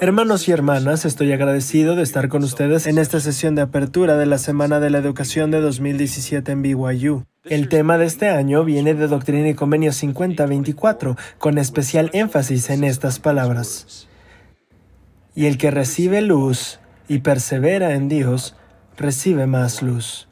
Hermanos y hermanas, estoy agradecido de estar con ustedes en esta sesión de apertura de la Semana de la Educación de 2017 en BYU. El tema de este año viene de Doctrina y Convenio 5024, con especial énfasis en estas palabras. Y el que recibe luz y persevera en Dios, recibe más luz.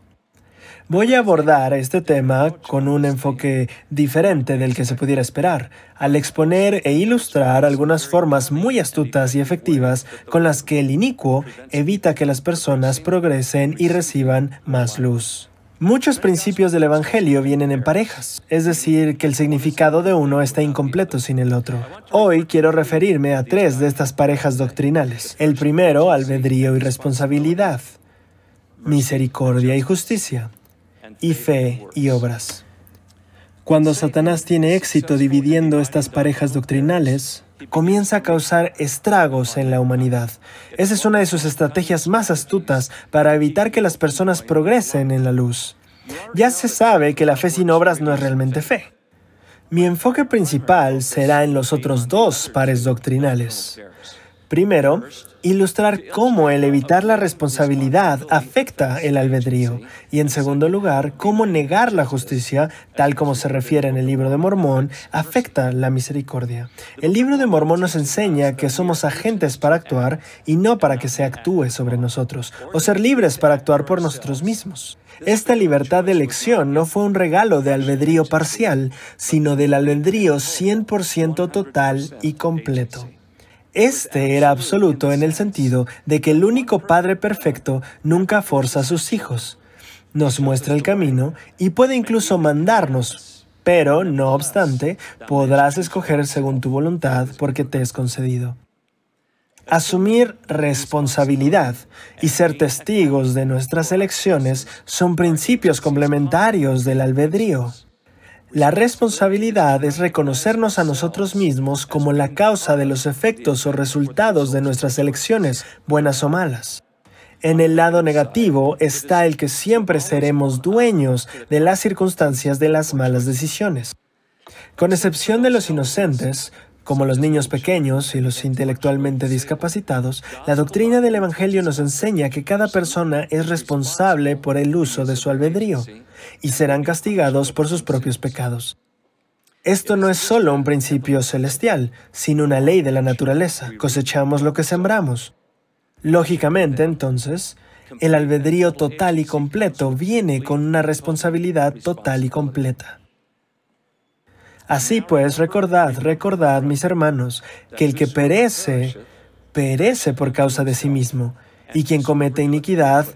Voy a abordar este tema con un enfoque diferente del que se pudiera esperar, al exponer e ilustrar algunas formas muy astutas y efectivas con las que el inicuo evita que las personas progresen y reciban más luz. Muchos principios del Evangelio vienen en parejas, es decir, que el significado de uno está incompleto sin el otro. Hoy quiero referirme a tres de estas parejas doctrinales. El primero, albedrío y responsabilidad, misericordia y justicia y fe y obras. Cuando Satanás tiene éxito dividiendo estas parejas doctrinales, comienza a causar estragos en la humanidad. Esa es una de sus estrategias más astutas para evitar que las personas progresen en la luz. Ya se sabe que la fe sin obras no es realmente fe. Mi enfoque principal será en los otros dos pares doctrinales. Primero, ilustrar cómo el evitar la responsabilidad afecta el albedrío y en segundo lugar, cómo negar la justicia, tal como se refiere en el libro de Mormón, afecta la misericordia. El libro de Mormón nos enseña que somos agentes para actuar y no para que se actúe sobre nosotros o ser libres para actuar por nosotros mismos. Esta libertad de elección no fue un regalo de albedrío parcial, sino del albedrío 100% total y completo. Este era absoluto en el sentido de que el único Padre perfecto nunca forza a sus hijos. Nos muestra el camino y puede incluso mandarnos, pero no obstante, podrás escoger según tu voluntad porque te es concedido. Asumir responsabilidad y ser testigos de nuestras elecciones son principios complementarios del albedrío. La responsabilidad es reconocernos a nosotros mismos como la causa de los efectos o resultados de nuestras elecciones, buenas o malas. En el lado negativo está el que siempre seremos dueños de las circunstancias de las malas decisiones. Con excepción de los inocentes, como los niños pequeños y los intelectualmente discapacitados, la doctrina del Evangelio nos enseña que cada persona es responsable por el uso de su albedrío y serán castigados por sus propios pecados. Esto no es solo un principio celestial, sino una ley de la naturaleza. Cosechamos lo que sembramos. Lógicamente, entonces, el albedrío total y completo viene con una responsabilidad total y completa. Así pues, recordad, recordad, mis hermanos, que el que perece, perece por causa de sí mismo, y quien comete iniquidad,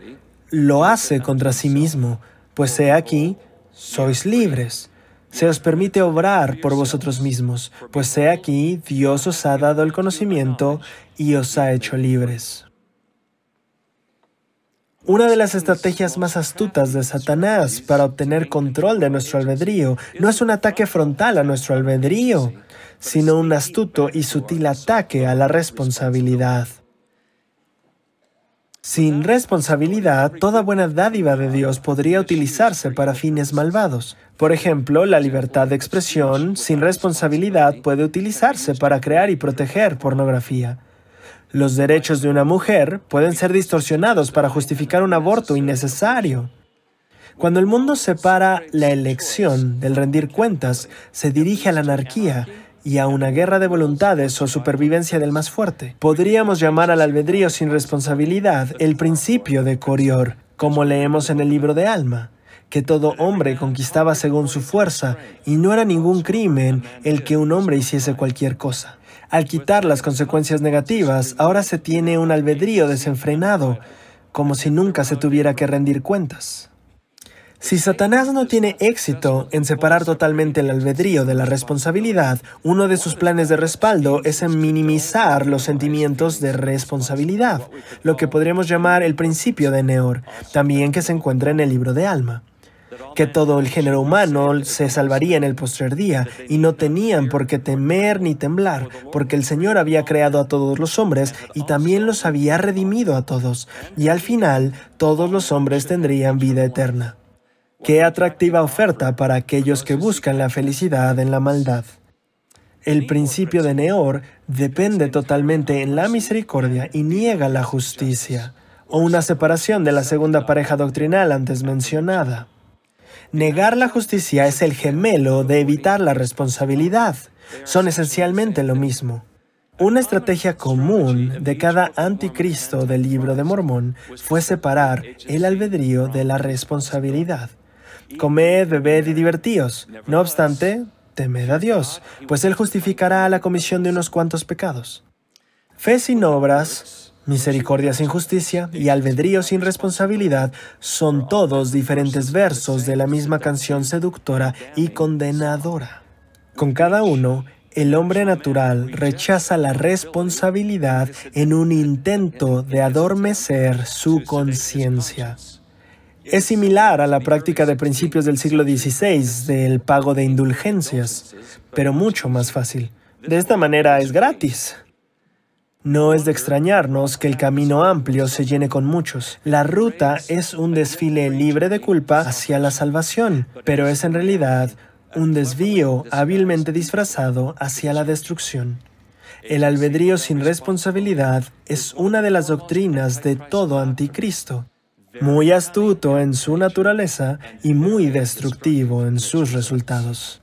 lo hace contra sí mismo, pues he aquí, sois libres. Se os permite obrar por vosotros mismos, pues he aquí, Dios os ha dado el conocimiento y os ha hecho libres. Una de las estrategias más astutas de Satanás para obtener control de nuestro albedrío no es un ataque frontal a nuestro albedrío, sino un astuto y sutil ataque a la responsabilidad. Sin responsabilidad, toda buena dádiva de Dios podría utilizarse para fines malvados. Por ejemplo, la libertad de expresión sin responsabilidad puede utilizarse para crear y proteger pornografía. Los derechos de una mujer pueden ser distorsionados para justificar un aborto innecesario. Cuando el mundo separa la elección del rendir cuentas, se dirige a la anarquía y a una guerra de voluntades o supervivencia del más fuerte. Podríamos llamar al albedrío sin responsabilidad el principio de Corior, como leemos en el libro de Alma, que todo hombre conquistaba según su fuerza y no era ningún crimen el que un hombre hiciese cualquier cosa. Al quitar las consecuencias negativas, ahora se tiene un albedrío desenfrenado, como si nunca se tuviera que rendir cuentas. Si Satanás no tiene éxito en separar totalmente el albedrío de la responsabilidad, uno de sus planes de respaldo es en minimizar los sentimientos de responsabilidad, lo que podríamos llamar el principio de Neor, también que se encuentra en el libro de Alma que todo el género humano se salvaría en el postrer día, y no tenían por qué temer ni temblar, porque el Señor había creado a todos los hombres y también los había redimido a todos, y al final todos los hombres tendrían vida eterna. Qué atractiva oferta para aquellos que buscan la felicidad en la maldad. El principio de Neor depende totalmente en la misericordia y niega la justicia, o una separación de la segunda pareja doctrinal antes mencionada. Negar la justicia es el gemelo de evitar la responsabilidad. Son esencialmente lo mismo. Una estrategia común de cada anticristo del libro de Mormón fue separar el albedrío de la responsabilidad. Comed, bebed y divertíos. No obstante, temed a Dios, pues Él justificará la comisión de unos cuantos pecados. Fe sin obras Misericordia sin justicia y albedrío sin responsabilidad son todos diferentes versos de la misma canción seductora y condenadora. Con cada uno, el hombre natural rechaza la responsabilidad en un intento de adormecer su conciencia. Es similar a la práctica de principios del siglo XVI del pago de indulgencias, pero mucho más fácil. De esta manera es gratis. No es de extrañarnos que el camino amplio se llene con muchos. La ruta es un desfile libre de culpa hacia la salvación, pero es en realidad un desvío hábilmente disfrazado hacia la destrucción. El albedrío sin responsabilidad es una de las doctrinas de todo anticristo, muy astuto en su naturaleza y muy destructivo en sus resultados.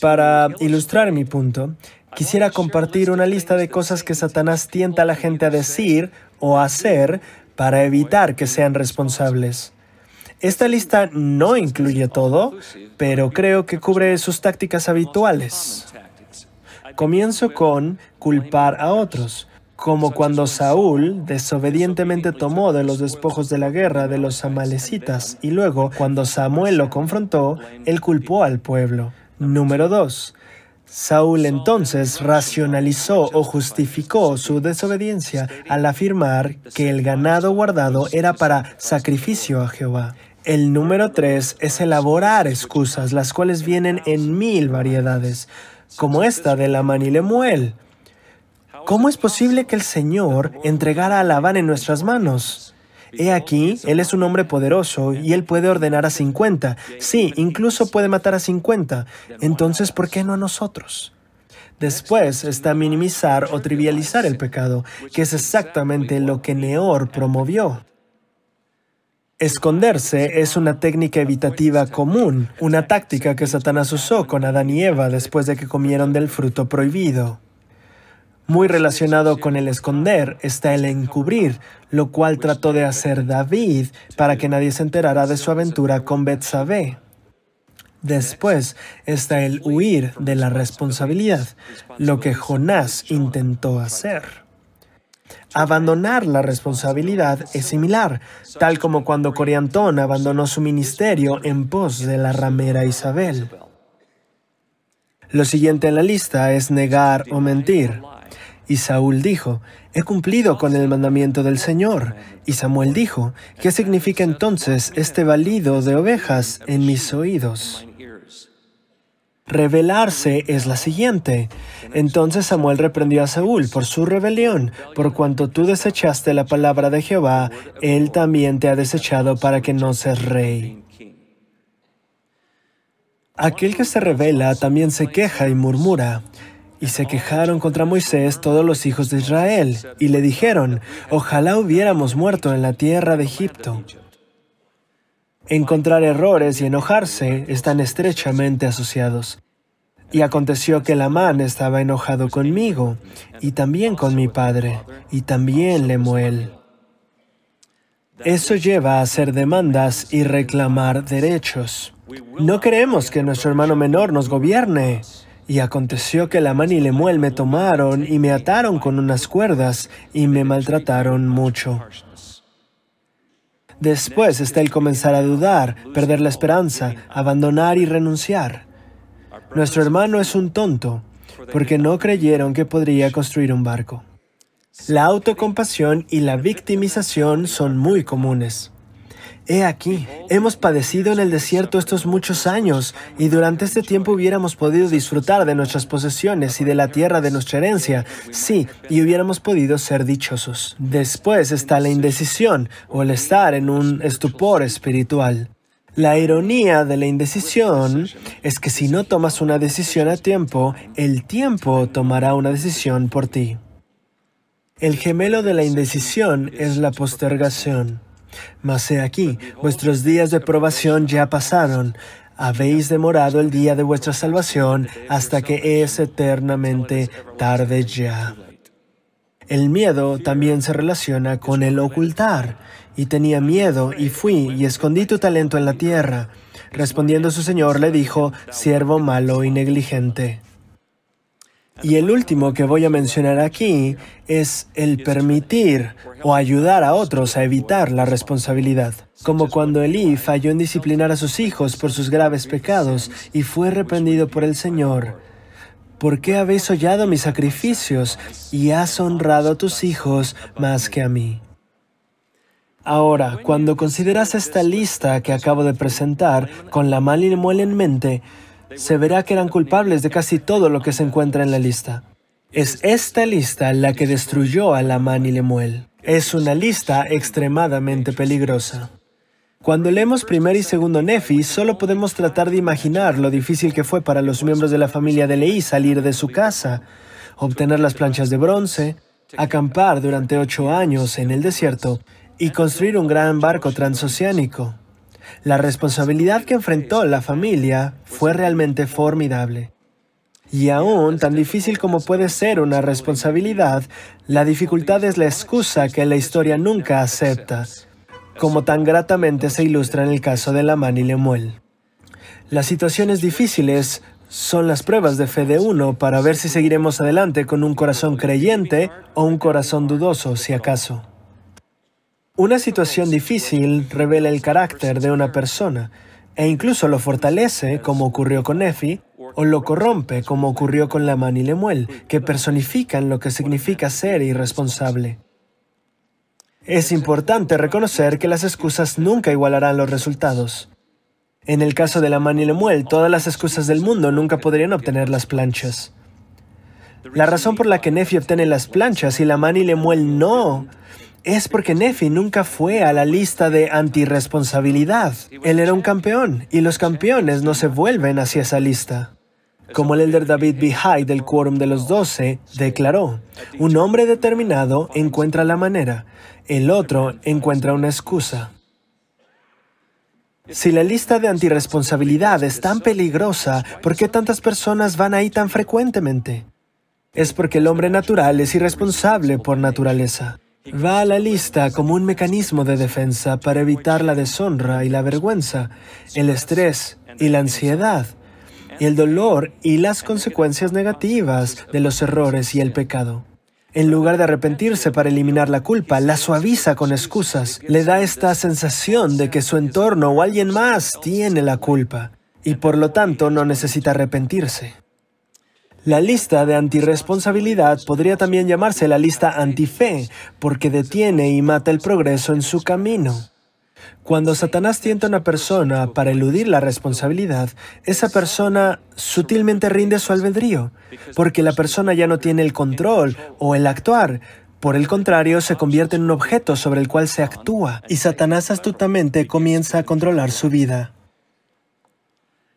Para ilustrar mi punto, Quisiera compartir una lista de cosas que Satanás tienta a la gente a decir o a hacer para evitar que sean responsables. Esta lista no incluye todo, pero creo que cubre sus tácticas habituales. Comienzo con culpar a otros, como cuando Saúl desobedientemente tomó de los despojos de la guerra de los amalecitas y luego, cuando Samuel lo confrontó, él culpó al pueblo. Número 2. Saúl entonces racionalizó o justificó su desobediencia al afirmar que el ganado guardado era para sacrificio a Jehová. El número tres es elaborar excusas, las cuales vienen en mil variedades, como esta de la manilemuel. ¿Cómo es posible que el Señor entregara a Labán en nuestras manos? He aquí, él es un hombre poderoso y él puede ordenar a 50. Sí, incluso puede matar a 50. Entonces, ¿por qué no a nosotros? Después está minimizar o trivializar el pecado, que es exactamente lo que Neor promovió. Esconderse es una técnica evitativa común, una táctica que Satanás usó con Adán y Eva después de que comieron del fruto prohibido. Muy relacionado con el esconder está el encubrir, lo cual trató de hacer David para que nadie se enterara de su aventura con Betsabé. Después está el huir de la responsabilidad, lo que Jonás intentó hacer. Abandonar la responsabilidad es similar, tal como cuando Coriantón abandonó su ministerio en pos de la ramera Isabel. Lo siguiente en la lista es negar o mentir. Y Saúl dijo, he cumplido con el mandamiento del Señor. Y Samuel dijo, ¿qué significa entonces este balido de ovejas en mis oídos? Revelarse es la siguiente. Entonces Samuel reprendió a Saúl por su rebelión. Por cuanto tú desechaste la palabra de Jehová, él también te ha desechado para que no seas rey. Aquel que se revela también se queja y murmura. Y se quejaron contra Moisés todos los hijos de Israel, y le dijeron, ojalá hubiéramos muerto en la tierra de Egipto. Encontrar errores y enojarse están estrechamente asociados. Y aconteció que Lamán estaba enojado conmigo, y también con mi padre, y también Lemuel. Eso lleva a hacer demandas y reclamar derechos. No creemos que nuestro hermano menor nos gobierne. Y aconteció que la mano y muel me tomaron y me ataron con unas cuerdas y me maltrataron mucho. Después está el comenzar a dudar, perder la esperanza, abandonar y renunciar. Nuestro hermano es un tonto, porque no creyeron que podría construir un barco. La autocompasión y la victimización son muy comunes. He aquí, hemos padecido en el desierto estos muchos años, y durante este tiempo hubiéramos podido disfrutar de nuestras posesiones y de la tierra de nuestra herencia, sí, y hubiéramos podido ser dichosos. Después está la indecisión o el estar en un estupor espiritual. La ironía de la indecisión es que si no tomas una decisión a tiempo, el tiempo tomará una decisión por ti. El gemelo de la indecisión es la postergación. Mas he aquí, vuestros días de probación ya pasaron. Habéis demorado el día de vuestra salvación hasta que es eternamente tarde ya. El miedo también se relaciona con el ocultar. Y tenía miedo, y fui, y escondí tu talento en la tierra. Respondiendo su señor le dijo, siervo malo y negligente. Y el último que voy a mencionar aquí es el permitir o ayudar a otros a evitar la responsabilidad, como cuando Elí falló en disciplinar a sus hijos por sus graves pecados y fue reprendido por el Señor. ¿Por qué habéis hollado mis sacrificios y has honrado a tus hijos más que a mí? Ahora, cuando consideras esta lista que acabo de presentar con la mal y en mente, se verá que eran culpables de casi todo lo que se encuentra en la lista. Es esta lista la que destruyó a Lamán y Lemuel. Es una lista extremadamente peligrosa. Cuando leemos primer y segundo Nefi, solo podemos tratar de imaginar lo difícil que fue para los miembros de la familia de Leí salir de su casa, obtener las planchas de bronce, acampar durante ocho años en el desierto y construir un gran barco transoceánico. La responsabilidad que enfrentó la familia fue realmente formidable. Y aún, tan difícil como puede ser una responsabilidad, la dificultad es la excusa que la historia nunca acepta, como tan gratamente se ilustra en el caso de la y Lemuel. Las situaciones difíciles son las pruebas de fe de uno para ver si seguiremos adelante con un corazón creyente o un corazón dudoso, si acaso. Una situación difícil revela el carácter de una persona e incluso lo fortalece, como ocurrió con Nefi, o lo corrompe, como ocurrió con Lamán y Lemuel, que personifican lo que significa ser irresponsable. Es importante reconocer que las excusas nunca igualarán los resultados. En el caso de Lamán y Lemuel, todas las excusas del mundo nunca podrían obtener las planchas. La razón por la que Nefi obtiene las planchas y Lamán y Lemuel no es porque Nefi nunca fue a la lista de antirresponsabilidad. Él era un campeón y los campeones no se vuelven hacia esa lista. Como el elder David B. Hyde, del Quórum de los Doce declaró, un hombre determinado encuentra la manera, el otro encuentra una excusa. Si la lista de antirresponsabilidad es tan peligrosa, ¿por qué tantas personas van ahí tan frecuentemente? Es porque el hombre natural es irresponsable por naturaleza. Va a la lista como un mecanismo de defensa para evitar la deshonra y la vergüenza, el estrés y la ansiedad, y el dolor y las consecuencias negativas de los errores y el pecado. En lugar de arrepentirse para eliminar la culpa, la suaviza con excusas, le da esta sensación de que su entorno o alguien más tiene la culpa, y por lo tanto no necesita arrepentirse. La lista de antirresponsabilidad podría también llamarse la lista antife, porque detiene y mata el progreso en su camino. Cuando Satanás tienta a una persona para eludir la responsabilidad, esa persona sutilmente rinde su albedrío, porque la persona ya no tiene el control o el actuar. Por el contrario, se convierte en un objeto sobre el cual se actúa, y Satanás astutamente comienza a controlar su vida.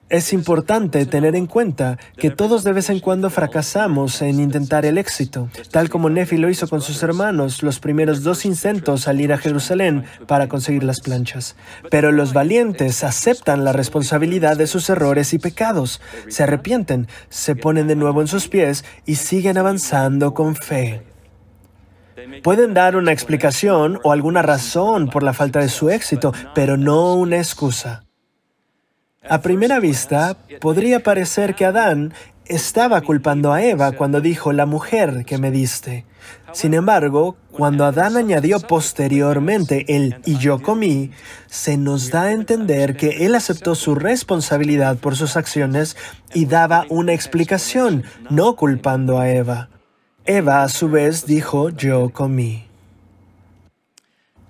Es importante tener en cuenta que todos de vez en cuando fracasamos en intentar el éxito, tal como Nefi lo hizo con sus hermanos los primeros dos intentos al ir a Jerusalén para conseguir las planchas. Pero los valientes aceptan la responsabilidad de sus errores y pecados, se arrepienten, se ponen de nuevo en sus pies y siguen avanzando con fe. Pueden dar una explicación o alguna razón por la falta de su éxito, pero no una excusa. A primera vista, podría parecer que Adán estaba culpando a Eva cuando dijo, la mujer que me diste. Sin embargo, cuando Adán añadió posteriormente el y yo comí, se nos da a entender que él aceptó su responsabilidad por sus acciones y daba una explicación, no culpando a Eva. Eva a su vez dijo, yo comí.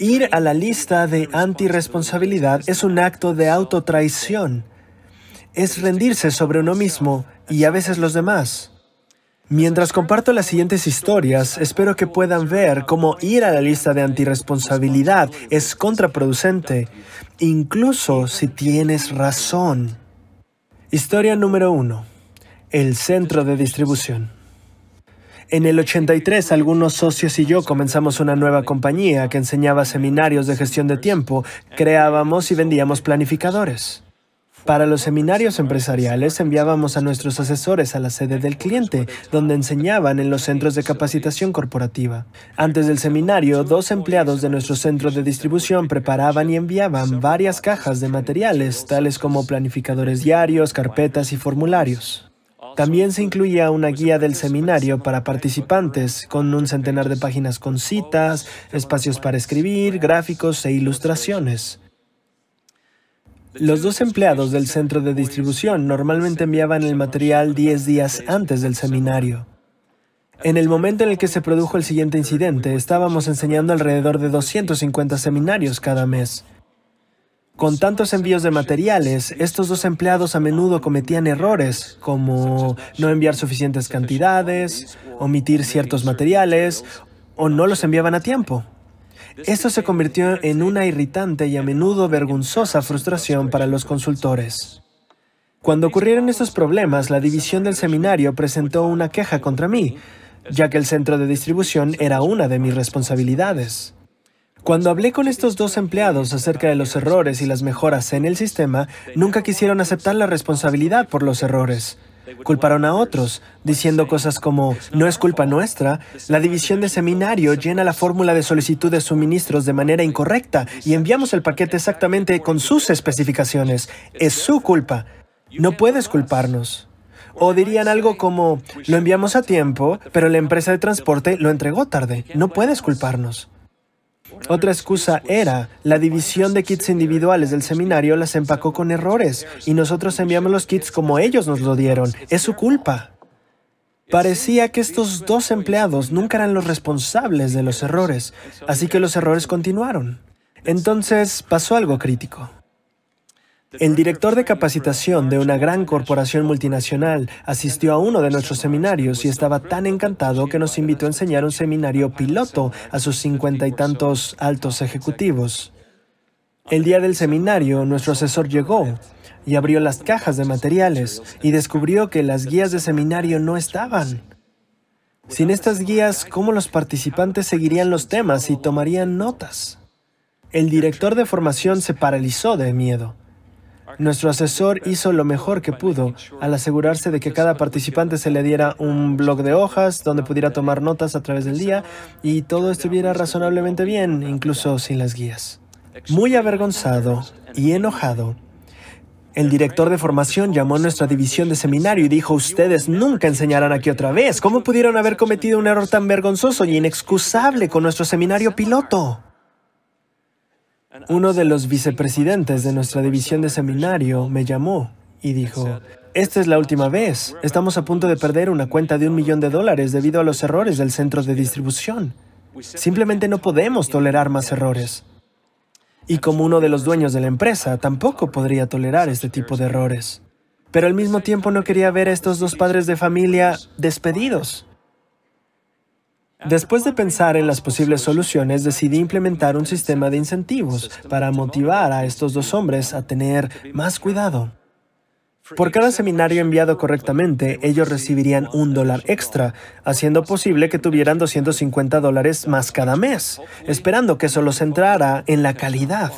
Ir a la lista de antirresponsabilidad es un acto de autotraición. Es rendirse sobre uno mismo y a veces los demás. Mientras comparto las siguientes historias, espero que puedan ver cómo ir a la lista de antirresponsabilidad es contraproducente, incluso si tienes razón. Historia número 1. El centro de distribución. En el 83, algunos socios y yo comenzamos una nueva compañía que enseñaba seminarios de gestión de tiempo, creábamos y vendíamos planificadores. Para los seminarios empresariales enviábamos a nuestros asesores a la sede del cliente, donde enseñaban en los centros de capacitación corporativa. Antes del seminario, dos empleados de nuestro centro de distribución preparaban y enviaban varias cajas de materiales, tales como planificadores diarios, carpetas y formularios. También se incluía una guía del seminario para participantes, con un centenar de páginas con citas, espacios para escribir, gráficos e ilustraciones. Los dos empleados del centro de distribución normalmente enviaban el material 10 días antes del seminario. En el momento en el que se produjo el siguiente incidente, estábamos enseñando alrededor de 250 seminarios cada mes. Con tantos envíos de materiales, estos dos empleados a menudo cometían errores como no enviar suficientes cantidades, omitir ciertos materiales o no los enviaban a tiempo. Esto se convirtió en una irritante y a menudo vergonzosa frustración para los consultores. Cuando ocurrieron estos problemas, la división del seminario presentó una queja contra mí, ya que el centro de distribución era una de mis responsabilidades. Cuando hablé con estos dos empleados acerca de los errores y las mejoras en el sistema, nunca quisieron aceptar la responsabilidad por los errores. Culparon a otros, diciendo cosas como, no es culpa nuestra, la división de seminario llena la fórmula de solicitud de suministros de manera incorrecta y enviamos el paquete exactamente con sus especificaciones. Es su culpa. No puedes culparnos. O dirían algo como, lo enviamos a tiempo, pero la empresa de transporte lo entregó tarde. No puedes culparnos. Otra excusa era, la división de kits individuales del seminario las empacó con errores y nosotros enviamos los kits como ellos nos lo dieron. Es su culpa. Parecía que estos dos empleados nunca eran los responsables de los errores, así que los errores continuaron. Entonces pasó algo crítico. El director de capacitación de una gran corporación multinacional asistió a uno de nuestros seminarios y estaba tan encantado que nos invitó a enseñar un seminario piloto a sus cincuenta y tantos altos ejecutivos. El día del seminario, nuestro asesor llegó y abrió las cajas de materiales y descubrió que las guías de seminario no estaban. Sin estas guías, ¿cómo los participantes seguirían los temas y tomarían notas? El director de formación se paralizó de miedo. Nuestro asesor hizo lo mejor que pudo al asegurarse de que cada participante se le diera un blog de hojas donde pudiera tomar notas a través del día y todo estuviera razonablemente bien, incluso sin las guías. Muy avergonzado y enojado, el director de formación llamó a nuestra división de seminario y dijo, ustedes nunca enseñarán aquí otra vez. ¿Cómo pudieron haber cometido un error tan vergonzoso y inexcusable con nuestro seminario piloto? Uno de los vicepresidentes de nuestra división de seminario me llamó y dijo, esta es la última vez. Estamos a punto de perder una cuenta de un millón de dólares debido a los errores del centro de distribución. Simplemente no podemos tolerar más errores. Y como uno de los dueños de la empresa, tampoco podría tolerar este tipo de errores. Pero al mismo tiempo no quería ver a estos dos padres de familia despedidos. Después de pensar en las posibles soluciones, decidí implementar un sistema de incentivos para motivar a estos dos hombres a tener más cuidado. Por cada seminario enviado correctamente, ellos recibirían un dólar extra, haciendo posible que tuvieran 250 dólares más cada mes, esperando que eso los entrara en la calidad.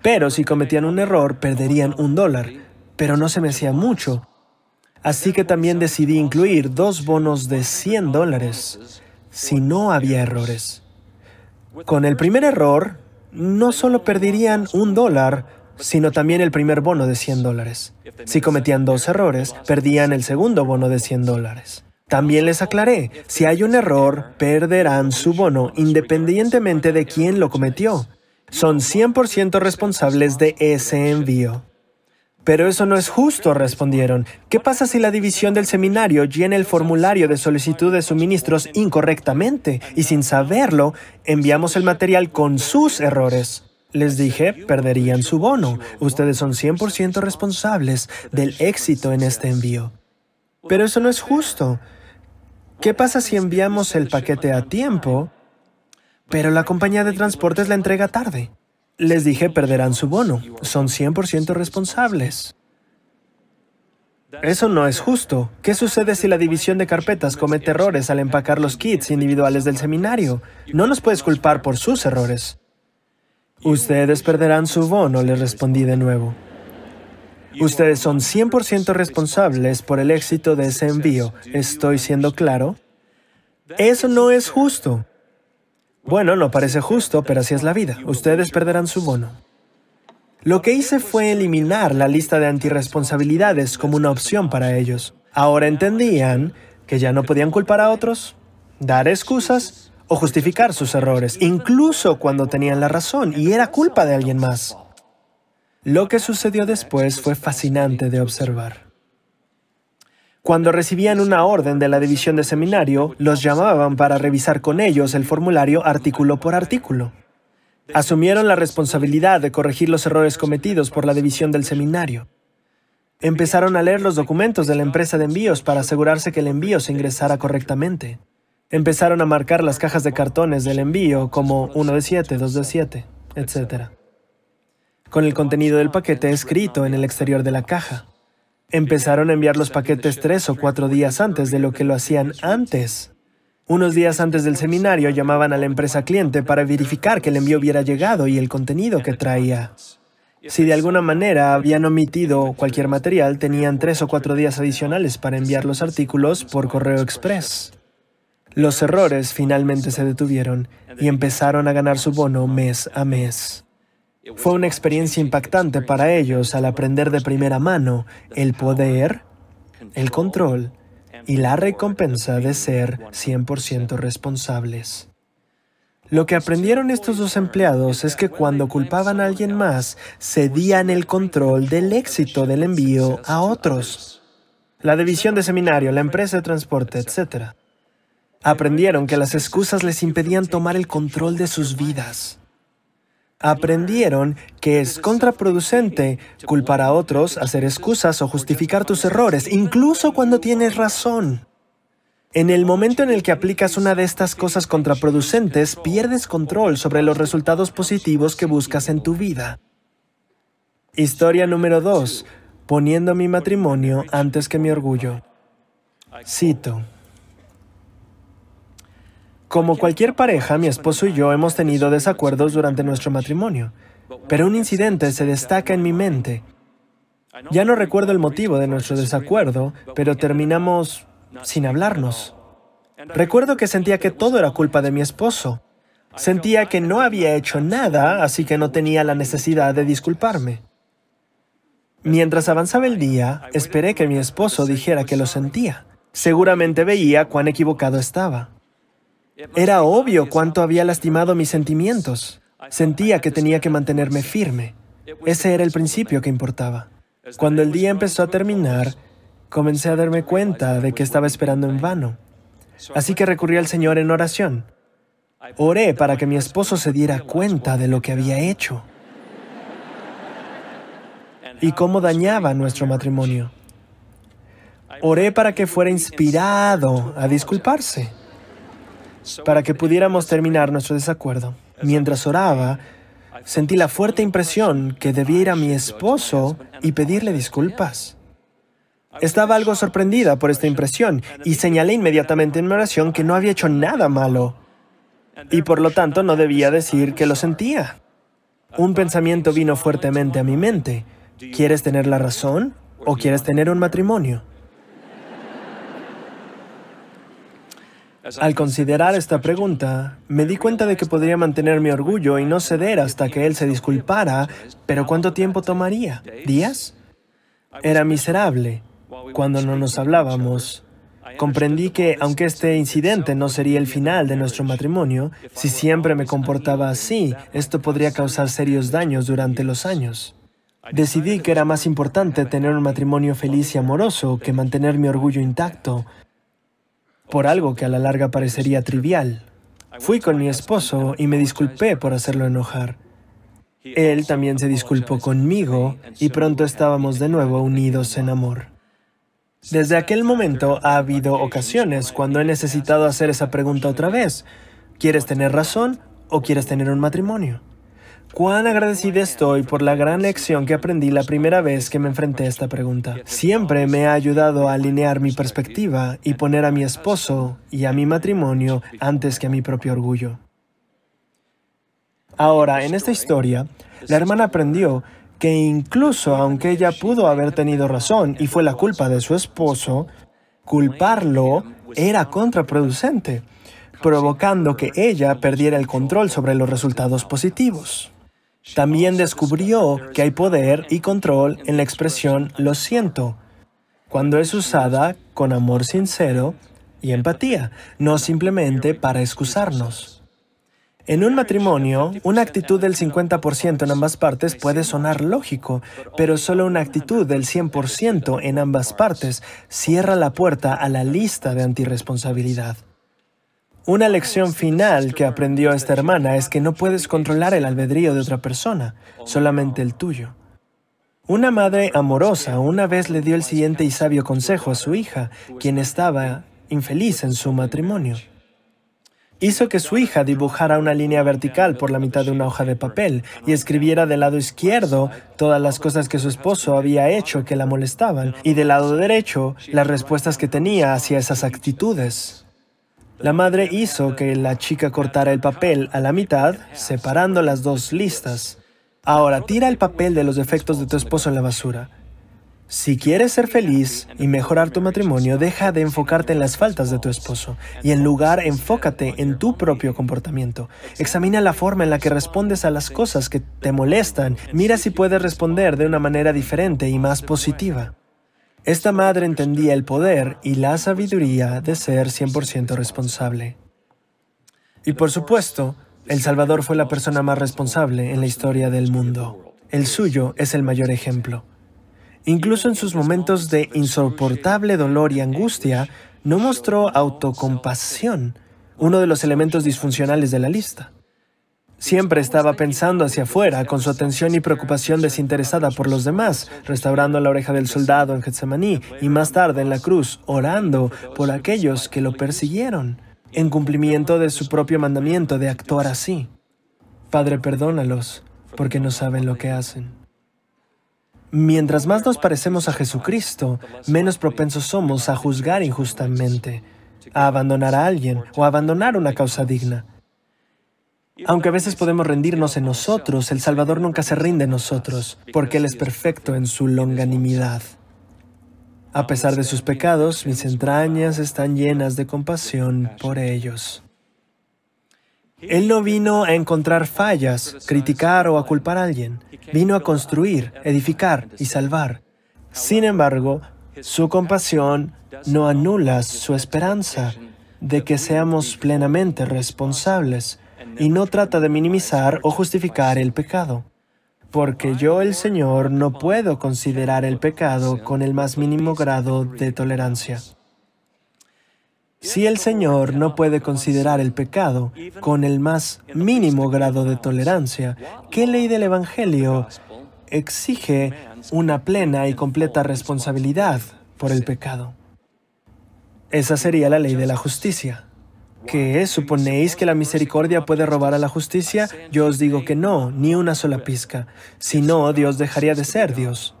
Pero si cometían un error, perderían un dólar, pero no se me hacía mucho. Así que también decidí incluir dos bonos de 100 dólares si no había errores. Con el primer error, no solo perderían un dólar, sino también el primer bono de 100 dólares. Si cometían dos errores, perdían el segundo bono de 100 dólares. También les aclaré, si hay un error, perderán su bono independientemente de quién lo cometió. Son 100% responsables de ese envío. Pero eso no es justo, respondieron. ¿Qué pasa si la división del seminario llena el formulario de solicitud de suministros incorrectamente y sin saberlo enviamos el material con sus errores? Les dije, perderían su bono. Ustedes son 100% responsables del éxito en este envío. Pero eso no es justo. ¿Qué pasa si enviamos el paquete a tiempo, pero la compañía de transportes la entrega tarde? Les dije perderán su bono. Son 100% responsables. Eso no es justo. ¿Qué sucede si la división de carpetas comete errores al empacar los kits individuales del seminario? No nos puedes culpar por sus errores. Ustedes perderán su bono, le respondí de nuevo. Ustedes son 100% responsables por el éxito de ese envío. ¿Estoy siendo claro? Eso no es justo. Bueno, no parece justo, pero así es la vida. Ustedes perderán su bono. Lo que hice fue eliminar la lista de antirresponsabilidades como una opción para ellos. Ahora entendían que ya no podían culpar a otros, dar excusas o justificar sus errores, incluso cuando tenían la razón y era culpa de alguien más. Lo que sucedió después fue fascinante de observar. Cuando recibían una orden de la división de seminario, los llamaban para revisar con ellos el formulario artículo por artículo. Asumieron la responsabilidad de corregir los errores cometidos por la división del seminario. Empezaron a leer los documentos de la empresa de envíos para asegurarse que el envío se ingresara correctamente. Empezaron a marcar las cajas de cartones del envío como 1 de 7, 2 de 7, etc. Con el contenido del paquete escrito en el exterior de la caja. Empezaron a enviar los paquetes tres o cuatro días antes de lo que lo hacían antes. Unos días antes del seminario llamaban a la empresa cliente para verificar que el envío hubiera llegado y el contenido que traía. Si de alguna manera habían omitido cualquier material, tenían tres o cuatro días adicionales para enviar los artículos por correo express. Los errores finalmente se detuvieron y empezaron a ganar su bono mes a mes. Fue una experiencia impactante para ellos al aprender de primera mano el poder, el control y la recompensa de ser 100% responsables. Lo que aprendieron estos dos empleados es que cuando culpaban a alguien más, cedían el control del éxito del envío a otros. La división de seminario, la empresa de transporte, etc. Aprendieron que las excusas les impedían tomar el control de sus vidas aprendieron que es contraproducente culpar a otros, hacer excusas o justificar tus errores, incluso cuando tienes razón. En el momento en el que aplicas una de estas cosas contraproducentes, pierdes control sobre los resultados positivos que buscas en tu vida. Historia número 2. Poniendo mi matrimonio antes que mi orgullo. Cito. Como cualquier pareja, mi esposo y yo hemos tenido desacuerdos durante nuestro matrimonio, pero un incidente se destaca en mi mente. Ya no recuerdo el motivo de nuestro desacuerdo, pero terminamos sin hablarnos. Recuerdo que sentía que todo era culpa de mi esposo. Sentía que no había hecho nada, así que no tenía la necesidad de disculparme. Mientras avanzaba el día, esperé que mi esposo dijera que lo sentía. Seguramente veía cuán equivocado estaba. Era obvio cuánto había lastimado mis sentimientos. Sentía que tenía que mantenerme firme. Ese era el principio que importaba. Cuando el día empezó a terminar, comencé a darme cuenta de que estaba esperando en vano. Así que recurrí al Señor en oración. Oré para que mi esposo se diera cuenta de lo que había hecho y cómo dañaba nuestro matrimonio. Oré para que fuera inspirado a disculparse para que pudiéramos terminar nuestro desacuerdo. Mientras oraba, sentí la fuerte impresión que debía ir a mi esposo y pedirle disculpas. Estaba algo sorprendida por esta impresión y señalé inmediatamente en mi oración que no había hecho nada malo y por lo tanto no debía decir que lo sentía. Un pensamiento vino fuertemente a mi mente. ¿Quieres tener la razón o quieres tener un matrimonio? Al considerar esta pregunta, me di cuenta de que podría mantener mi orgullo y no ceder hasta que él se disculpara, pero ¿cuánto tiempo tomaría? ¿Días? Era miserable. Cuando no nos hablábamos, comprendí que aunque este incidente no sería el final de nuestro matrimonio, si siempre me comportaba así, esto podría causar serios daños durante los años. Decidí que era más importante tener un matrimonio feliz y amoroso que mantener mi orgullo intacto, por algo que a la larga parecería trivial. Fui con mi esposo y me disculpé por hacerlo enojar. Él también se disculpó conmigo y pronto estábamos de nuevo unidos en amor. Desde aquel momento ha habido ocasiones cuando he necesitado hacer esa pregunta otra vez. ¿Quieres tener razón o quieres tener un matrimonio? Cuán agradecida estoy por la gran lección que aprendí la primera vez que me enfrenté a esta pregunta. Siempre me ha ayudado a alinear mi perspectiva y poner a mi esposo y a mi matrimonio antes que a mi propio orgullo. Ahora, en esta historia, la hermana aprendió que incluso aunque ella pudo haber tenido razón y fue la culpa de su esposo, culparlo era contraproducente provocando que ella perdiera el control sobre los resultados positivos. También descubrió que hay poder y control en la expresión lo siento, cuando es usada con amor sincero y empatía, no simplemente para excusarnos. En un matrimonio, una actitud del 50% en ambas partes puede sonar lógico, pero solo una actitud del 100% en ambas partes cierra la puerta a la lista de antirresponsabilidad. Una lección final que aprendió esta hermana es que no puedes controlar el albedrío de otra persona, solamente el tuyo. Una madre amorosa una vez le dio el siguiente y sabio consejo a su hija, quien estaba infeliz en su matrimonio. Hizo que su hija dibujara una línea vertical por la mitad de una hoja de papel y escribiera del lado izquierdo todas las cosas que su esposo había hecho que la molestaban y del lado derecho las respuestas que tenía hacia esas actitudes. La madre hizo que la chica cortara el papel a la mitad, separando las dos listas. Ahora tira el papel de los defectos de tu esposo en la basura. Si quieres ser feliz y mejorar tu matrimonio, deja de enfocarte en las faltas de tu esposo y en lugar enfócate en tu propio comportamiento. Examina la forma en la que respondes a las cosas que te molestan. Mira si puedes responder de una manera diferente y más positiva. Esta madre entendía el poder y la sabiduría de ser 100% responsable. Y por supuesto, El Salvador fue la persona más responsable en la historia del mundo. El suyo es el mayor ejemplo. Incluso en sus momentos de insoportable dolor y angustia, no mostró autocompasión, uno de los elementos disfuncionales de la lista. Siempre estaba pensando hacia afuera, con su atención y preocupación desinteresada por los demás, restaurando la oreja del soldado en Getsemaní y más tarde en la cruz, orando por aquellos que lo persiguieron, en cumplimiento de su propio mandamiento de actuar así. Padre, perdónalos, porque no saben lo que hacen. Mientras más nos parecemos a Jesucristo, menos propensos somos a juzgar injustamente, a abandonar a alguien o a abandonar una causa digna. Aunque a veces podemos rendirnos en nosotros, el Salvador nunca se rinde en nosotros, porque Él es perfecto en su longanimidad. A pesar de sus pecados, mis entrañas están llenas de compasión por ellos. Él no vino a encontrar fallas, criticar o a culpar a alguien. Vino a construir, edificar y salvar. Sin embargo, su compasión no anula su esperanza de que seamos plenamente responsables y no trata de minimizar o justificar el pecado. Porque yo, el Señor, no puedo considerar el pecado con el más mínimo grado de tolerancia. Si el Señor no puede considerar el pecado con el más mínimo grado de tolerancia, ¿qué ley del Evangelio exige una plena y completa responsabilidad por el pecado? Esa sería la ley de la justicia. ¿Qué? ¿Suponéis que la misericordia puede robar a la justicia? Yo os digo que no, ni una sola pizca. Si no, Dios dejaría de ser Dios.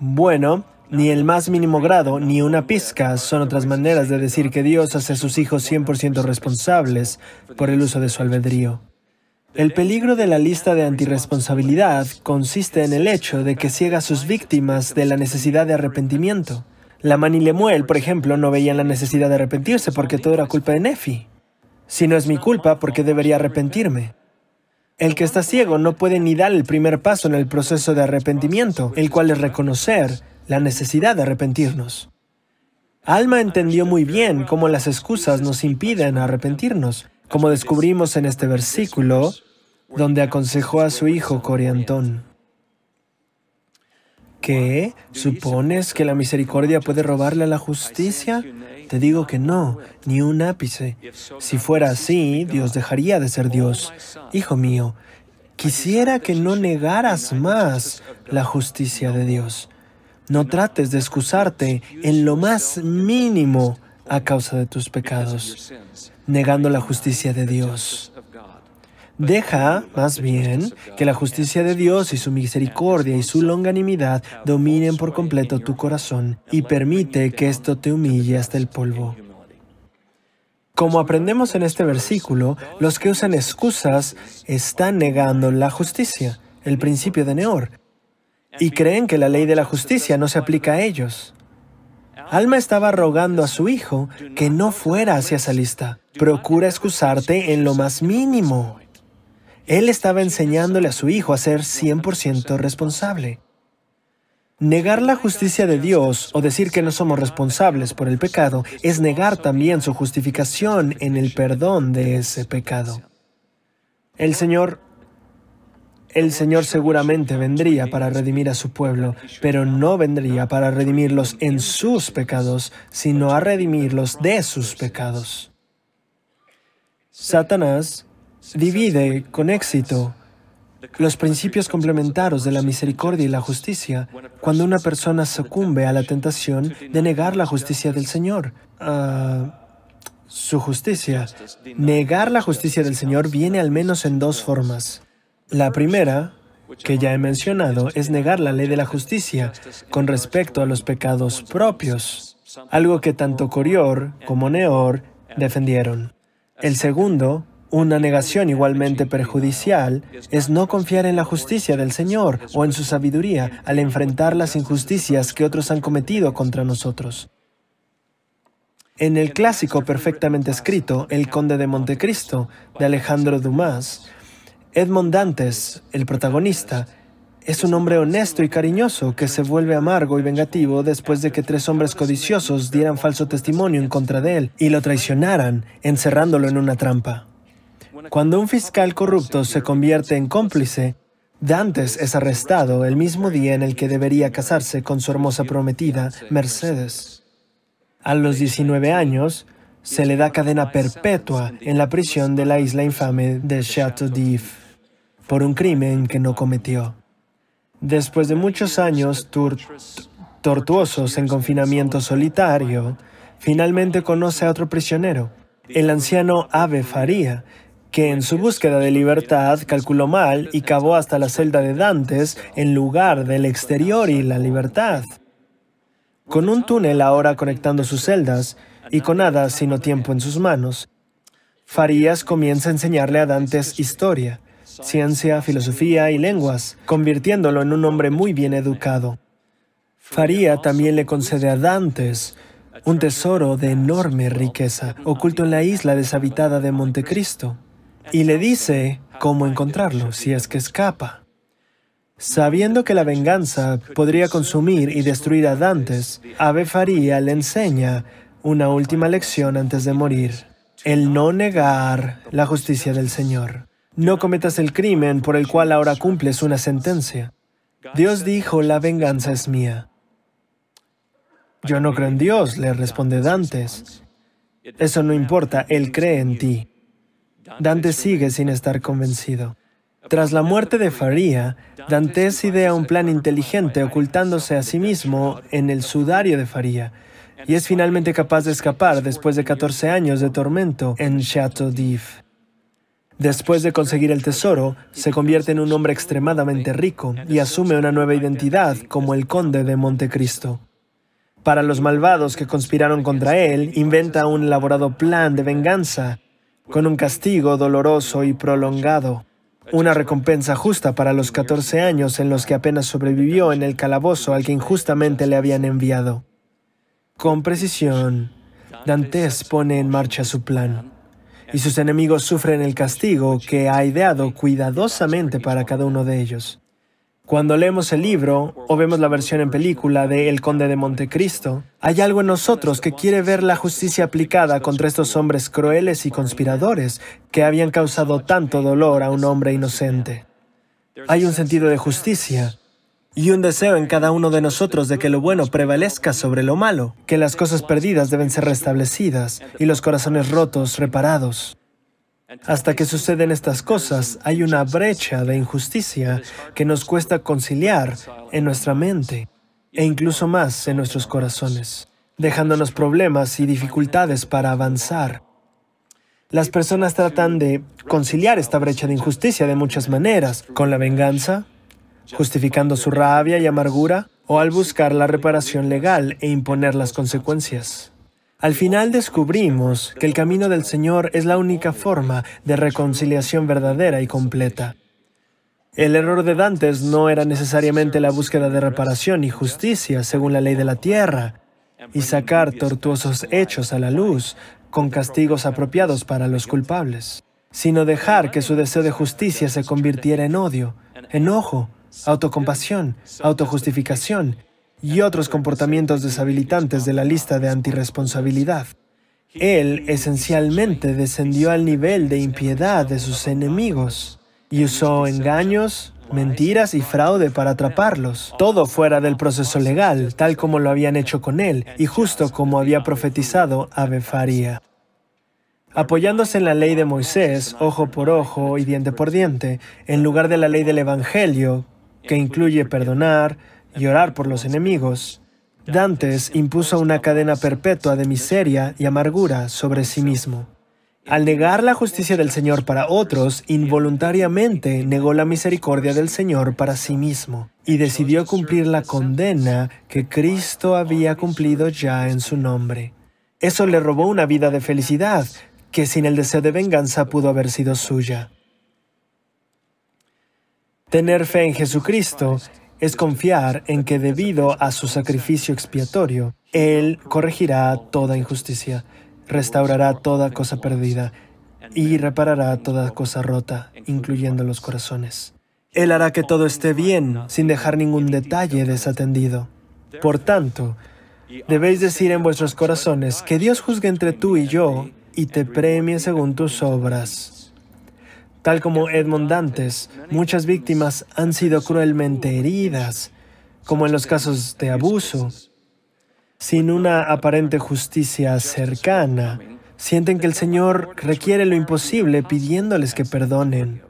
Bueno, ni el más mínimo grado, ni una pizca, son otras maneras de decir que Dios hace a sus hijos 100% responsables por el uso de su albedrío. El peligro de la lista de antirresponsabilidad consiste en el hecho de que ciega a sus víctimas de la necesidad de arrepentimiento. La y Lemuel, por ejemplo, no veían la necesidad de arrepentirse porque todo era culpa de Nefi. Si no es mi culpa, ¿por qué debería arrepentirme? El que está ciego no puede ni dar el primer paso en el proceso de arrepentimiento, el cual es reconocer la necesidad de arrepentirnos. Alma entendió muy bien cómo las excusas nos impiden arrepentirnos, como descubrimos en este versículo, donde aconsejó a su hijo Coriantón. ¿Qué? ¿Supones que la misericordia puede robarle a la justicia? Te digo que no, ni un ápice. Si fuera así, Dios dejaría de ser Dios. Hijo mío, quisiera que no negaras más la justicia de Dios. No trates de excusarte en lo más mínimo a causa de tus pecados, negando la justicia de Dios. Deja, más bien, que la justicia de Dios y su misericordia y su longanimidad dominen por completo tu corazón y permite que esto te humille hasta el polvo. Como aprendemos en este versículo, los que usan excusas están negando la justicia, el principio de Neor, y creen que la ley de la justicia no se aplica a ellos. Alma estaba rogando a su hijo que no fuera hacia esa lista. Procura excusarte en lo más mínimo. Él estaba enseñándole a su hijo a ser 100% responsable. Negar la justicia de Dios o decir que no somos responsables por el pecado es negar también su justificación en el perdón de ese pecado. El Señor el Señor seguramente vendría para redimir a su pueblo, pero no vendría para redimirlos en sus pecados, sino a redimirlos de sus pecados. Satanás divide con éxito los principios complementarios de la misericordia y la justicia cuando una persona sucumbe a la tentación de negar la justicia del Señor. Ah, su justicia. Negar la justicia del Señor viene al menos en dos formas. La primera, que ya he mencionado, es negar la ley de la justicia con respecto a los pecados propios, algo que tanto Corior como Neor defendieron. El segundo una negación igualmente perjudicial es no confiar en la justicia del Señor o en su sabiduría al enfrentar las injusticias que otros han cometido contra nosotros. En el clásico perfectamente escrito El Conde de Montecristo de Alejandro Dumas, Edmond Dantes, el protagonista, es un hombre honesto y cariñoso que se vuelve amargo y vengativo después de que tres hombres codiciosos dieran falso testimonio en contra de él y lo traicionaran, encerrándolo en una trampa. Cuando un fiscal corrupto se convierte en cómplice, Dantes es arrestado el mismo día en el que debería casarse con su hermosa prometida, Mercedes. A los 19 años, se le da cadena perpetua en la prisión de la isla infame de Chateau d'If por un crimen que no cometió. Después de muchos años tortuosos en confinamiento solitario, finalmente conoce a otro prisionero, el anciano Ave Faría, que en su búsqueda de libertad calculó mal y cavó hasta la celda de Dantes en lugar del exterior y la libertad. Con un túnel ahora conectando sus celdas y con nada sino tiempo en sus manos, Farías comienza a enseñarle a Dantes historia, ciencia, filosofía y lenguas, convirtiéndolo en un hombre muy bien educado. Faría también le concede a Dantes un tesoro de enorme riqueza, oculto en la isla deshabitada de Montecristo y le dice cómo encontrarlo si es que escapa. Sabiendo que la venganza podría consumir y destruir a Dantes, Ave le enseña una última lección antes de morir. El no negar la justicia del Señor. No cometas el crimen por el cual ahora cumples una sentencia. Dios dijo, la venganza es mía. Yo no creo en Dios, le responde Dantes. Eso no importa, Él cree en ti. Dante sigue sin estar convencido. Tras la muerte de Faría, Dante idea un plan inteligente ocultándose a sí mismo en el sudario de Faría y es finalmente capaz de escapar después de 14 años de tormento en Chateau d'If. Después de conseguir el tesoro, se convierte en un hombre extremadamente rico y asume una nueva identidad como el conde de Montecristo. Para los malvados que conspiraron contra él, inventa un elaborado plan de venganza con un castigo doloroso y prolongado, una recompensa justa para los 14 años en los que apenas sobrevivió en el calabozo al que injustamente le habían enviado. Con precisión, Dantes pone en marcha su plan, y sus enemigos sufren el castigo que ha ideado cuidadosamente para cada uno de ellos. Cuando leemos el libro o vemos la versión en película de El Conde de Montecristo, hay algo en nosotros que quiere ver la justicia aplicada contra estos hombres crueles y conspiradores que habían causado tanto dolor a un hombre inocente. Hay un sentido de justicia y un deseo en cada uno de nosotros de que lo bueno prevalezca sobre lo malo, que las cosas perdidas deben ser restablecidas y los corazones rotos reparados. Hasta que suceden estas cosas, hay una brecha de injusticia que nos cuesta conciliar en nuestra mente e incluso más en nuestros corazones, dejándonos problemas y dificultades para avanzar. Las personas tratan de conciliar esta brecha de injusticia de muchas maneras, con la venganza, justificando su rabia y amargura, o al buscar la reparación legal e imponer las consecuencias. Al final descubrimos que el camino del Señor es la única forma de reconciliación verdadera y completa. El error de Dantes no era necesariamente la búsqueda de reparación y justicia según la ley de la tierra y sacar tortuosos hechos a la luz con castigos apropiados para los culpables, sino dejar que su deseo de justicia se convirtiera en odio, enojo, autocompasión, autojustificación y otros comportamientos deshabilitantes de la lista de antirresponsabilidad. Él esencialmente descendió al nivel de impiedad de sus enemigos y usó engaños, mentiras y fraude para atraparlos, todo fuera del proceso legal, tal como lo habían hecho con él y justo como había profetizado Abefaría. Apoyándose en la ley de Moisés, ojo por ojo y diente por diente, en lugar de la ley del Evangelio, que incluye perdonar, y orar por los enemigos, Dantes impuso una cadena perpetua de miseria y amargura sobre sí mismo. Al negar la justicia del Señor para otros, involuntariamente negó la misericordia del Señor para sí mismo y decidió cumplir la condena que Cristo había cumplido ya en su nombre. Eso le robó una vida de felicidad que sin el deseo de venganza pudo haber sido suya. Tener fe en Jesucristo es confiar en que debido a su sacrificio expiatorio, Él corregirá toda injusticia, restaurará toda cosa perdida y reparará toda cosa rota, incluyendo los corazones. Él hará que todo esté bien, sin dejar ningún detalle desatendido. Por tanto, debéis decir en vuestros corazones que Dios juzgue entre tú y yo y te premie según tus obras. Tal como Edmond Dantes, muchas víctimas han sido cruelmente heridas, como en los casos de abuso, sin una aparente justicia cercana. Sienten que el Señor requiere lo imposible pidiéndoles que perdonen.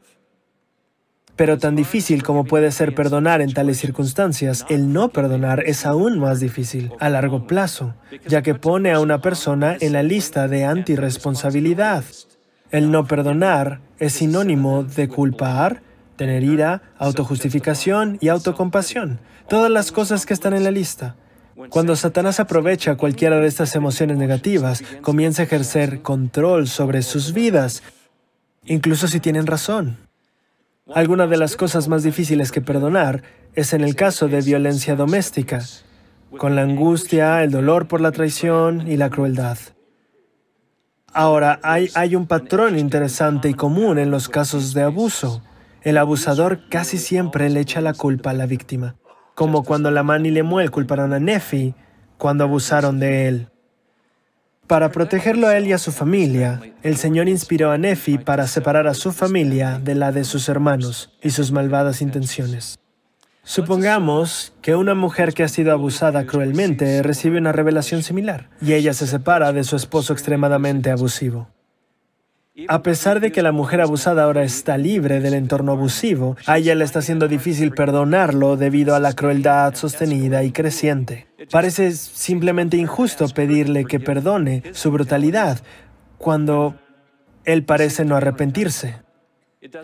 Pero tan difícil como puede ser perdonar en tales circunstancias, el no perdonar es aún más difícil a largo plazo, ya que pone a una persona en la lista de antirresponsabilidad. El no perdonar es sinónimo de culpar, tener ira, autojustificación y autocompasión, todas las cosas que están en la lista. Cuando Satanás aprovecha cualquiera de estas emociones negativas, comienza a ejercer control sobre sus vidas, incluso si tienen razón. Alguna de las cosas más difíciles que perdonar es en el caso de violencia doméstica, con la angustia, el dolor por la traición y la crueldad. Ahora, hay, un patrón interesante y común en los casos de abuso. El abusador casi siempre le echa la culpa a la víctima, como cuando Lamán y Lemuel culparon a Nefi cuando abusaron de él. Para protegerlo a él y a su familia, el Señor inspiró a Nefi para separar a su familia de la de sus hermanos y sus malvadas intenciones. Supongamos que una mujer que ha sido abusada cruelmente recibe una revelación similar y ella se separa de su esposo extremadamente abusivo. A pesar de que la mujer abusada ahora está libre del entorno abusivo, a ella le está siendo difícil perdonarlo debido a la crueldad sostenida y creciente. Parece simplemente injusto pedirle que perdone su brutalidad cuando él parece no arrepentirse.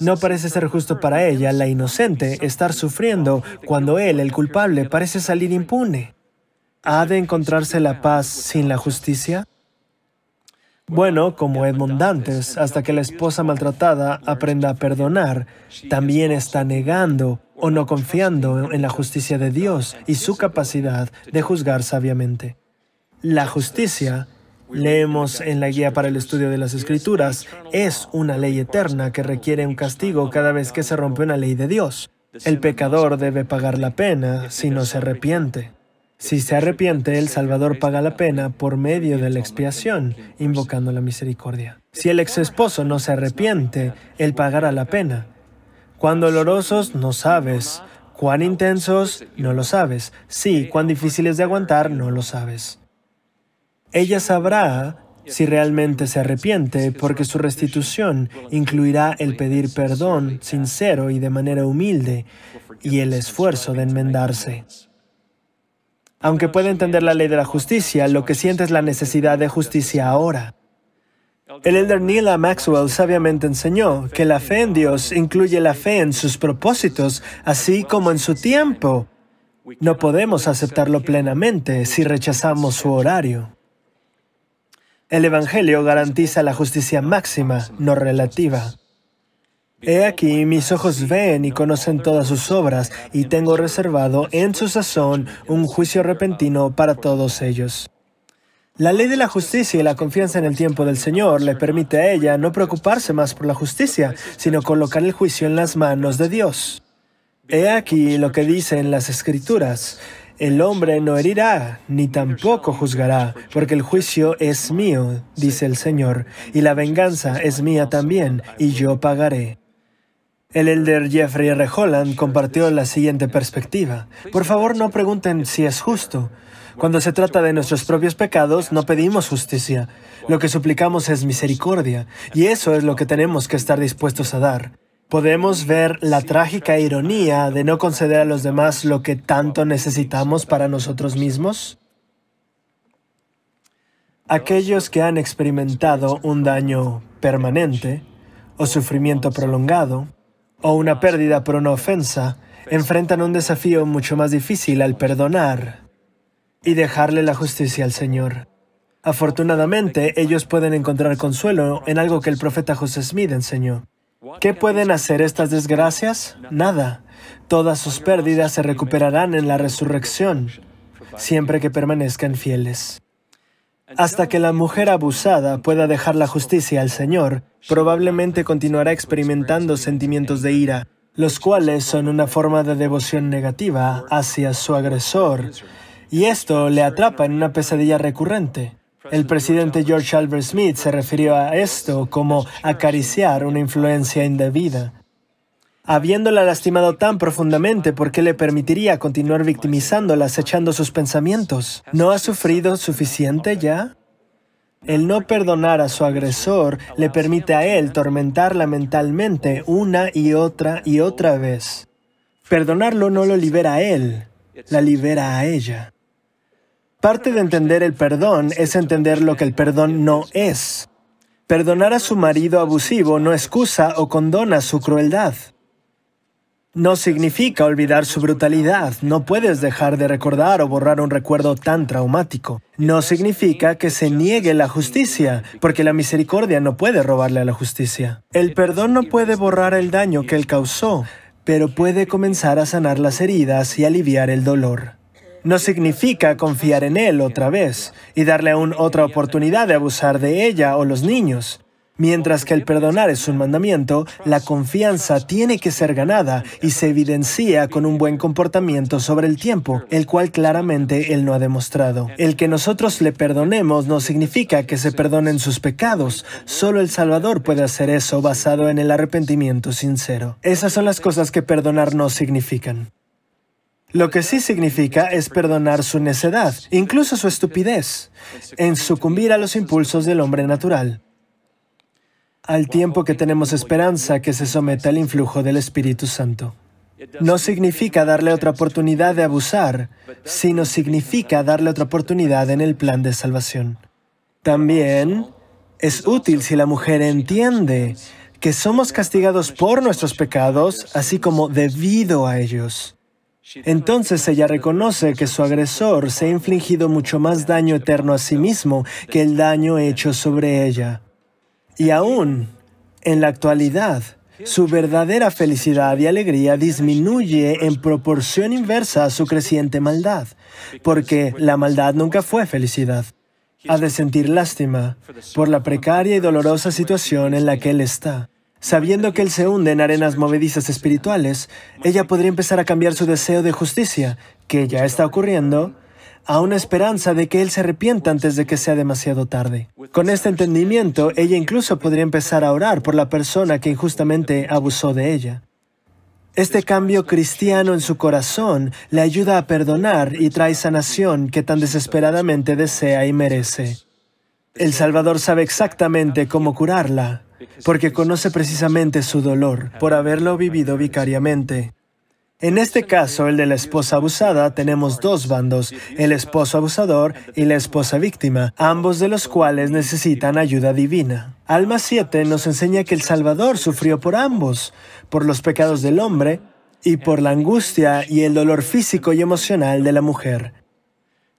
No parece ser justo para ella, la inocente, estar sufriendo cuando él, el culpable, parece salir impune. ¿Ha de encontrarse la paz sin la justicia? Bueno, como Edmund Dantes, hasta que la esposa maltratada aprenda a perdonar, también está negando o no confiando en la justicia de Dios y su capacidad de juzgar sabiamente. La justicia Leemos en la guía para el estudio de las escrituras, es una ley eterna que requiere un castigo cada vez que se rompe una ley de Dios. El pecador debe pagar la pena si no se arrepiente. Si se arrepiente, el Salvador paga la pena por medio de la expiación, invocando la misericordia. Si el exesposo no se arrepiente, él pagará la pena. Cuán dolorosos, no sabes. Cuán intensos, no lo sabes. Sí, cuán difíciles de aguantar, no lo sabes. Ella sabrá si realmente se arrepiente, porque su restitución incluirá el pedir perdón sincero y de manera humilde y el esfuerzo de enmendarse. Aunque puede entender la ley de la justicia, lo que siente es la necesidad de justicia ahora. El elder Neil A. Maxwell sabiamente enseñó que la fe en Dios incluye la fe en sus propósitos, así como en su tiempo. No podemos aceptarlo plenamente si rechazamos su horario. El Evangelio garantiza la justicia máxima, no relativa. He aquí, mis ojos ven y conocen todas sus obras, y tengo reservado en su sazón un juicio repentino para todos ellos. La ley de la justicia y la confianza en el tiempo del Señor le permite a ella no preocuparse más por la justicia, sino colocar el juicio en las manos de Dios. He aquí lo que dicen las Escrituras. El hombre no herirá, ni tampoco juzgará, porque el juicio es mío, dice el Señor, y la venganza es mía también, y yo pagaré. El elder Jeffrey R. Holland compartió la siguiente perspectiva. Por favor, no pregunten si es justo. Cuando se trata de nuestros propios pecados, no pedimos justicia. Lo que suplicamos es misericordia, y eso es lo que tenemos que estar dispuestos a dar podemos ver la trágica ironía de no conceder a los demás lo que tanto necesitamos para nosotros mismos? Aquellos que han experimentado un daño permanente o sufrimiento prolongado o una pérdida por una ofensa enfrentan un desafío mucho más difícil al perdonar y dejarle la justicia al Señor. Afortunadamente, ellos pueden encontrar consuelo en algo que el profeta José Smith enseñó. ¿Qué pueden hacer estas desgracias? Nada. Todas sus pérdidas se recuperarán en la resurrección, siempre que permanezcan fieles. Hasta que la mujer abusada pueda dejar la justicia al Señor, probablemente continuará experimentando sentimientos de ira, los cuales son una forma de devoción negativa hacia su agresor, y esto le atrapa en una pesadilla recurrente. El presidente George Albert Smith se refirió a esto como acariciar una influencia indebida. Habiéndola lastimado tan profundamente, ¿por qué le permitiría continuar victimizándola, acechando sus pensamientos? ¿No ha sufrido suficiente ya? El no perdonar a su agresor le permite a él tormentarla mentalmente una y otra y otra vez. Perdonarlo no lo libera a él, la libera a ella. Parte de entender el perdón es entender lo que el perdón no es. Perdonar a su marido abusivo no excusa o condona su crueldad. No significa olvidar su brutalidad. No puedes dejar de recordar o borrar un recuerdo tan traumático. No significa que se niegue la justicia, porque la misericordia no puede robarle a la justicia. El perdón no puede borrar el daño que él causó, pero puede comenzar a sanar las heridas y aliviar el dolor no significa confiar en él otra vez y darle aún otra oportunidad de abusar de ella o los niños. Mientras que el perdonar es un mandamiento, la confianza tiene que ser ganada y se evidencia con un buen comportamiento sobre el tiempo, el cual claramente él no ha demostrado. El que nosotros le perdonemos no significa que se perdonen sus pecados, solo el Salvador puede hacer eso basado en el arrepentimiento sincero. Esas son las cosas que perdonar no significan. Lo que sí significa es perdonar su necedad, incluso su estupidez, en sucumbir a los impulsos del hombre natural, al tiempo que tenemos esperanza que se someta al influjo del Espíritu Santo. No significa darle otra oportunidad de abusar, sino significa darle otra oportunidad en el plan de salvación. También es útil si la mujer entiende que somos castigados por nuestros pecados, así como debido a ellos. Entonces ella reconoce que su agresor se ha infligido mucho más daño eterno a sí mismo que el daño hecho sobre ella. Y aún, en la actualidad, su verdadera felicidad y alegría disminuye en proporción inversa a su creciente maldad, porque la maldad nunca fue felicidad. Ha de sentir lástima por la precaria y dolorosa situación en la que él está. Sabiendo que él se hunde en arenas movedizas espirituales, ella podría empezar a cambiar su deseo de justicia, que ya está ocurriendo, a una esperanza de que él se arrepienta antes de que sea demasiado tarde. Con este entendimiento, ella incluso podría empezar a orar por la persona que injustamente abusó de ella. Este cambio cristiano en su corazón le ayuda a perdonar y trae sanación que tan desesperadamente desea y merece. El Salvador sabe exactamente cómo curarla porque conoce precisamente su dolor por haberlo vivido vicariamente. En este caso, el de la esposa abusada, tenemos dos bandos, el esposo abusador y la esposa víctima, ambos de los cuales necesitan ayuda divina. Alma 7 nos enseña que el Salvador sufrió por ambos, por los pecados del hombre y por la angustia y el dolor físico y emocional de la mujer.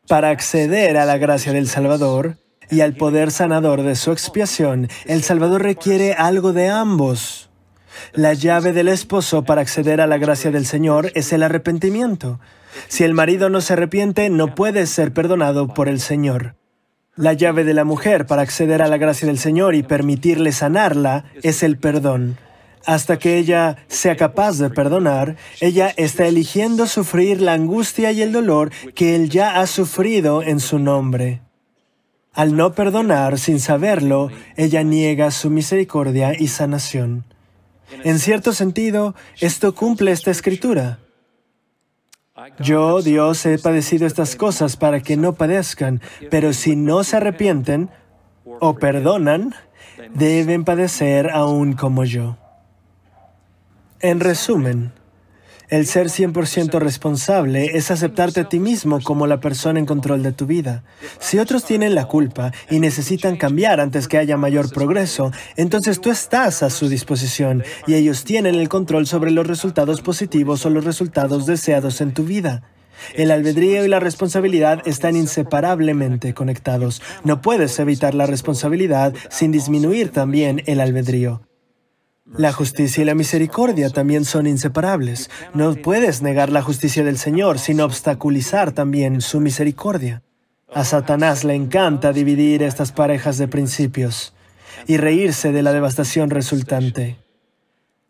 Para acceder a la gracia del Salvador, y al poder sanador de su expiación, el Salvador requiere algo de ambos. La llave del esposo para acceder a la gracia del Señor es el arrepentimiento. Si el marido no se arrepiente, no puede ser perdonado por el Señor. La llave de la mujer para acceder a la gracia del Señor y permitirle sanarla es el perdón. Hasta que ella sea capaz de perdonar, ella está eligiendo sufrir la angustia y el dolor que él ya ha sufrido en su nombre. Al no perdonar sin saberlo, ella niega su misericordia y sanación. En cierto sentido, esto cumple esta escritura. Yo, Dios, he padecido estas cosas para que no padezcan, pero si no se arrepienten o perdonan, deben padecer aún como yo. En resumen, el ser 100% responsable es aceptarte a ti mismo como la persona en control de tu vida. Si otros tienen la culpa y necesitan cambiar antes que haya mayor progreso, entonces tú estás a su disposición y ellos tienen el control sobre los resultados positivos o los resultados deseados en tu vida. El albedrío y la responsabilidad están inseparablemente conectados. No puedes evitar la responsabilidad sin disminuir también el albedrío. La justicia y la misericordia también son inseparables. No puedes negar la justicia del Señor sin obstaculizar también su misericordia. A Satanás le encanta dividir estas parejas de principios y reírse de la devastación resultante.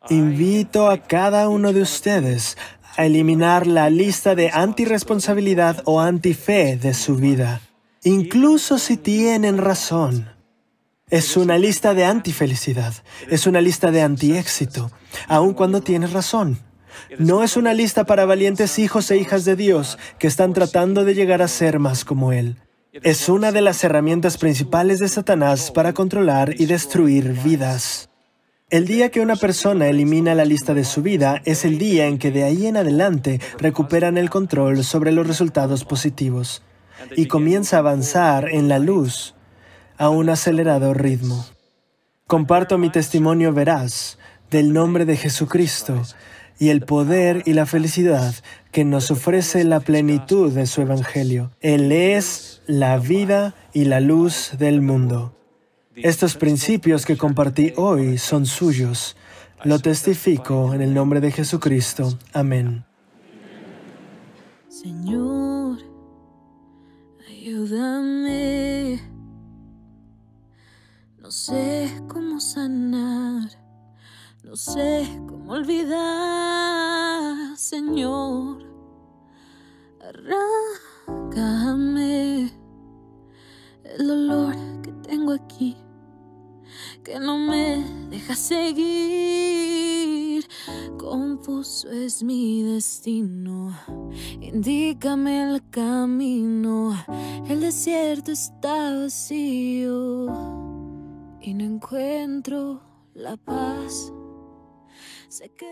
Invito a cada uno de ustedes a eliminar la lista de antirresponsabilidad o antife de su vida, incluso si tienen razón. Es una lista de antifelicidad, es una lista de antiéxito, aun cuando tienes razón. No es una lista para valientes hijos e hijas de Dios que están tratando de llegar a ser más como Él. Es una de las herramientas principales de Satanás para controlar y destruir vidas. El día que una persona elimina la lista de su vida es el día en que de ahí en adelante recuperan el control sobre los resultados positivos y comienza a avanzar en la luz a un acelerado ritmo. Comparto mi testimonio veraz del nombre de Jesucristo y el poder y la felicidad que nos ofrece la plenitud de su Evangelio. Él es la vida y la luz del mundo. Estos principios que compartí hoy son suyos. Lo testifico en el nombre de Jesucristo. Amén. Señor, ayúdame. No sé cómo sanar, no sé cómo olvidar, Señor. Arráncame el dolor que tengo aquí, que no me deja seguir. Confuso es mi destino, indícame el camino, el desierto está vacío no encuentro la paz. Se